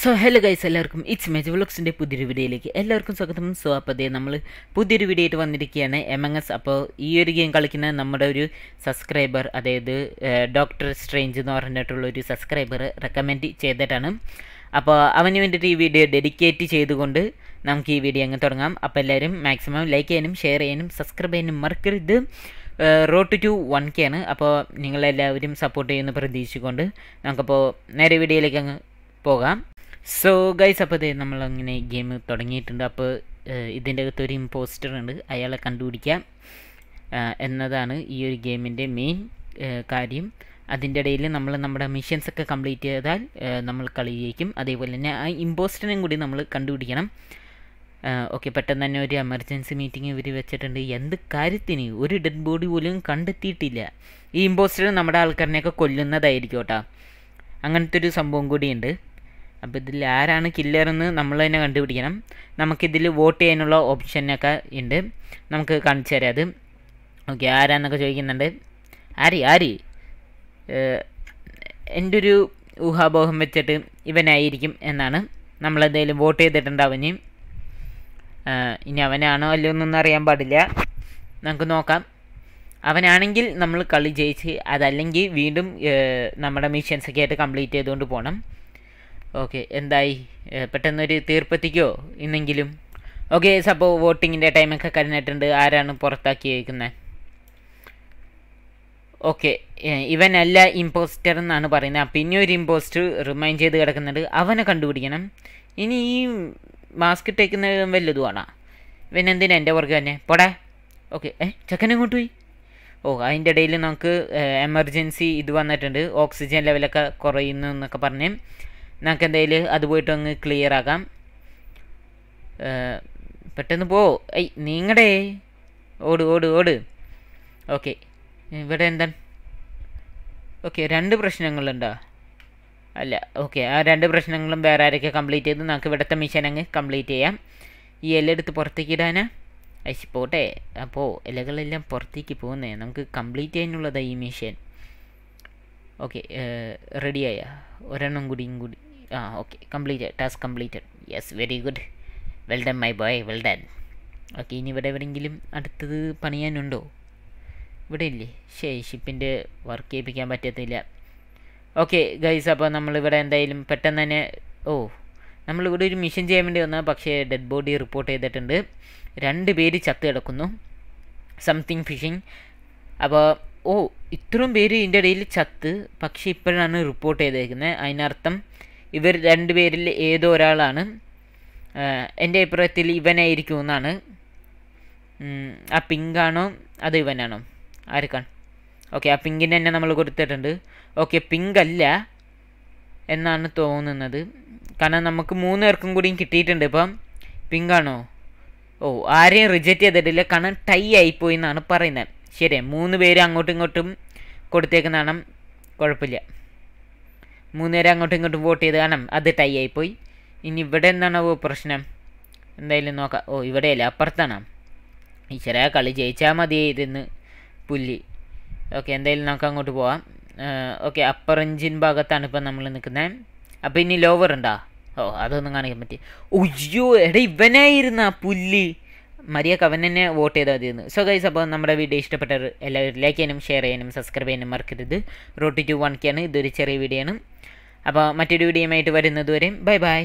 so hello guys എല്ലാവർക്കും it's മെജ് വ്ളോഗ്സിൻ്റെ പുതിയൊരു വീഡിയോയിലേക്ക് എല്ലാവർക്കും സ്വാഗതം സോ അപ്പോൾ അതേ നമ്മൾ പുതിയൊരു വീഡിയോ ആയിട്ട് വന്നിരിക്കുകയാണ് എം എസ് അപ്പോൾ ഈ ഒരു ഗെയിം കളിക്കുന്ന നമ്മുടെ ഒരു സബ്സ്ക്രൈബർ അതായത് ഡോക്ടർ സ്ട്രേഞ്ച് എന്ന് പറഞ്ഞിട്ടുള്ള ഒരു സബ്സ്ക്രൈബർ റെക്കമെൻഡ് ചെയ്തിട്ടാണ് അപ്പോൾ അവന് വേണ്ടിയിട്ട് ഈ വീഡിയോ ഡെഡിക്കേറ്റ് ചെയ്തുകൊണ്ട് നമുക്ക് ഈ വീഡിയോ അങ്ങ് തുടങ്ങാം അപ്പോൾ എല്ലാവരും മാക്സിമം ലൈക്ക് ചെയ്യാനും ഷെയർ ചെയ്യാനും സബ്സ്ക്രൈബ് ചെയ്യാനും മറക്കരുത് റോഡ് ടു വൺ കെ ആണ് അപ്പോൾ നിങ്ങളെല്ലാവരും സപ്പോർട്ട് ചെയ്യുന്ന പ്രതീക്ഷിച്ചുകൊണ്ട് നമുക്കപ്പോൾ നേരെ വീഡിയോയിലേക്ക് അങ്ങ് പോകാം സോ ഗൈസ് അപ്പോൾ ഇതേ നമ്മളങ്ങനെ ഗെയിം തുടങ്ങിയിട്ടുണ്ട് അപ്പോൾ ഇതിൻ്റെ അകത്ത് ഒരു ഇമ്പോസ്റ്റർ ഉണ്ട് അയാളെ കണ്ടുപിടിക്കാം എന്നതാണ് ഈ ഒരു ഗെയിമിൻ്റെ മെയിൻ കാര്യം അതിൻ്റെ ഇടയിൽ നമ്മൾ നമ്മുടെ മിഷൻസ് ഒക്കെ കംപ്ലീറ്റ് ചെയ്താൽ നമ്മൾ കളി ജയിക്കും അതേപോലെ തന്നെ ആ ഇമ്പോസ്റ്ററിനെയും കൂടി നമ്മൾ കണ്ടുപിടിക്കണം ഓക്കെ പെട്ടെന്ന് തന്നെ ഒരു എമർജൻസി മീറ്റിംഗ് ഇവർ വെച്ചിട്ടുണ്ട് എന്ത് കാര്യത്തിന് ഒരു ഡെഡ് ബോഡി പോലും കണ്ടെത്തിയിട്ടില്ല ഈ ഇമ്പോസ്റ്റർ നമ്മുടെ ആൾക്കാരനെയൊക്കെ കൊല്ലുന്നതായിരിക്കും കേട്ടോ അങ്ങനത്തെ ഒരു സംഭവം കൂടിയുണ്ട് അപ്പോൾ ഇതിൽ ആരാണ് കില്ലർ എന്ന് നമ്മൾ തന്നെ കണ്ടുപിടിക്കണം നമുക്കിതിൽ വോട്ട് ചെയ്യാനുള്ള ഓപ്ഷനൊക്കെ ഉണ്ട് നമുക്ക് കാണിച്ചു തരാം അത് ഓക്കെ ആരാന്നൊക്കെ ചോദിക്കുന്നുണ്ട് ആര് ആര് എൻ്റെ ഒരു ഊഹാബോഹം വെച്ചിട്ട് ഇവനായിരിക്കും എന്നാണ് നമ്മളെന്തെങ്കിലും വോട്ട് ചെയ്തിട്ടുണ്ടാവും ഇനി അവനാണോ അല്ലയോ എന്നൊന്നും അറിയാൻ പാടില്ല നമുക്ക് നോക്കാം അവനാണെങ്കിൽ നമ്മൾ കളി ജയിച്ച് അതല്ലെങ്കിൽ വീണ്ടും നമ്മുടെ മിഷൻസൊക്കെ ആയിട്ട് കംപ്ലീറ്റ് ചെയ്തുകൊണ്ട് പോകണം ഓക്കെ എന്തായി പെട്ടെന്നൊരു തീർപ്പെത്തിക്കോ ഇന്നെങ്കിലും ഓക്കെ സപ്പോൾ വോട്ടിങ്ങിൻ്റെ ടൈമൊക്കെ കഴിഞ്ഞിട്ടുണ്ട് ആരാണ് പുറത്താക്കി വയ്ക്കുന്നത് ഓക്കെ ഇവനല്ല ഇമ്പോസ്റ്റർ എന്നാണ് പറയുന്നത് പിന്നെ ഒരു ഇമ്പോസ്റ്റർ റിമൈൻഡ് ചെയ്ത് കിടക്കുന്നുണ്ട് അവനെ കണ്ടുപിടിക്കണം ഇനി ഈ മാസ്ക് ഇട്ടേക്കുന്ന വല്ലതുമാണ് ഇവൻ എന്തിനാ എൻ്റെ പുറകെ തന്നെ പോടാ ഓക്കെ ഏ ചെക്കൻ എങ്ങോട്ട് പോയി ഓ അതിൻ്റെ ഇടയിൽ നമുക്ക് എമർജൻസി ഇത് വന്നിട്ടുണ്ട് ഓക്സിജൻ ലെവലൊക്കെ കുറയുന്നു എന്നൊക്കെ പറഞ്ഞ് നമുക്ക് എന്തായാലും അത് പോയിട്ട് അങ്ങ് ക്ലിയർ ആക്കാം പെട്ടെന്ന് പോ ഐ നീങ്ങടേ ഓട് ഓട് ഓട് ഓക്കെ ഇവിടെ എന്താണ് ഓക്കെ രണ്ട് പ്രശ്നങ്ങളുണ്ടോ അല്ല ഓക്കെ ആ രണ്ട് പ്രശ്നങ്ങളും വേറെ ആരൊക്കെ കംപ്ലീറ്റ് ചെയ്ത് നമുക്ക് ഇവിടുത്തെ മിഷൻ അങ്ങ് കംപ്ലീറ്റ് ചെയ്യാം ഈ എടുത്ത് പുറത്തേക്ക് ഇടാനാ അയച്ചു പോട്ടെ അപ്പോൾ ഇലകളെല്ലാം പുറത്തേക്ക് പോകുന്നേ നമുക്ക് കംപ്ലീറ്റ് ചെയ്യാനുള്ളതാണ് ഈ മിഷൻ ഓക്കെ റെഡിയായ ഒരെണ്ണം കൂടിയും കൂടി ആ okay complete task completed yes very good well done my boy well done okay ഇനി ഇവിടെ എവിടെയെങ്കിലും അടുത്തത് പണിയാനുണ്ടോ ഇവിടെ ഇല്ലേ ശേ ഷിപ്പിൻ്റെ വർക്ക് ചെയ്യിപ്പിക്കാൻ പറ്റത്തില്ല ഓക്കെ ഗൈസ് അപ്പോൾ നമ്മളിവിടെ എന്തായാലും പെട്ടെന്ന് തന്നെ ഓ നമ്മളിവിടെ ഒരു മിഷൻ ചെയ്യാൻ വേണ്ടി വന്നാൽ പക്ഷേ ഡെഡ് ബോഡി റിപ്പോർട്ട് ചെയ്തിട്ടുണ്ട് രണ്ട് പേര് ചത്ത് കിടക്കുന്നു സംതിങ് ഫിഷിങ് അപ്പോൾ ഓ ഇത്രയും പേര് ഇതിൻ്റെ ഇടയിൽ ചത്ത് പക്ഷേ ഇപ്പോഴാണ് റിപ്പോർട്ട് ചെയ്തേക്കുന്നത് അതിനർത്ഥം ഇവർ രണ്ടുപേരിൽ ഏതോ ഒരാളാണ് എൻ്റെ അഭിപ്രായത്തിൽ ഇവനായിരിക്കും എന്നാണ് ആ പിങ്കാണോ അത് ഇവനാണോ ആർക്കാണ് ഓക്കെ ആ പിങ്കിന് തന്നെ നമ്മൾ കൊടുത്തിട്ടുണ്ട് ഓക്കെ പിങ്ക് അല്ല എന്നാണ് തോന്നുന്നത് കാരണം നമുക്ക് മൂന്ന് പേർക്കും കൂടിയും കിട്ടിയിട്ടുണ്ട് ഇപ്പം പിങ്കാണോ ഓ ആരെയും റിജക്റ്റ് ചെയ്തിട്ടില്ല കാരണം ടൈ ആയിപ്പോയി എന്നാണ് പറയുന്നത് ശരി മൂന്ന് പേര് അങ്ങോട്ടും ഇങ്ങോട്ടും കൊടുത്തേക്കുന്നതാണ് കുഴപ്പമില്ല മൂന്നേരം അങ്ങോട്ടും ഇങ്ങോട്ടും വോട്ട് ചെയ്ത് കാണാം അത് ടൈ ആയിപ്പോയി ഇനി ഇവിടെ എന്താണാവോ പ്രശ്നം എന്തായാലും നോക്കാം ഓ ഇവിടെയല്ല അപ്പുറത്താണ് ഈശ്വര കളി ജയിച്ചാൽ ഇതെന്ന് പുല്ലി ഓക്കെ എന്തായാലും നമുക്ക് അങ്ങോട്ട് പോവാം ഓക്കെ അപ്പർ എഞ്ചിൻ ഭാഗത്താണ് ഇപ്പം നമ്മൾ നിൽക്കുന്നത് അപ്പം ഇനി ലോവർ ഉണ്ടോ ഓ അതൊന്നും കാണിക്കാൻ പറ്റി ഉയ്യോ എടാ ഇവനായിരുന്ന പുല്ലി മരിയ കവനനെ വോട്ട് ചെയ്താൽ മതിയെന്ന് സോ ഗൈസ് അപ്പോൾ നമ്മുടെ വീഡിയോ ഇഷ്ടപ്പെട്ടവർ എല്ലാവരും ലൈക്ക് ചെയ്യാനും ഷെയർ ചെയ്യാനും സബ്സ്ക്രൈബ് ചെയ്യാനും മറക്കരുത് റോട്ടി ടു വൺ കെയാണ് ഇതൊരു ചെറിയ വീഡിയോ ആണ് അപ്പോൾ മറ്റൊരു വീഡിയോയുമായിട്ട് വരുന്നതുവരെയും ബൈ ബൈ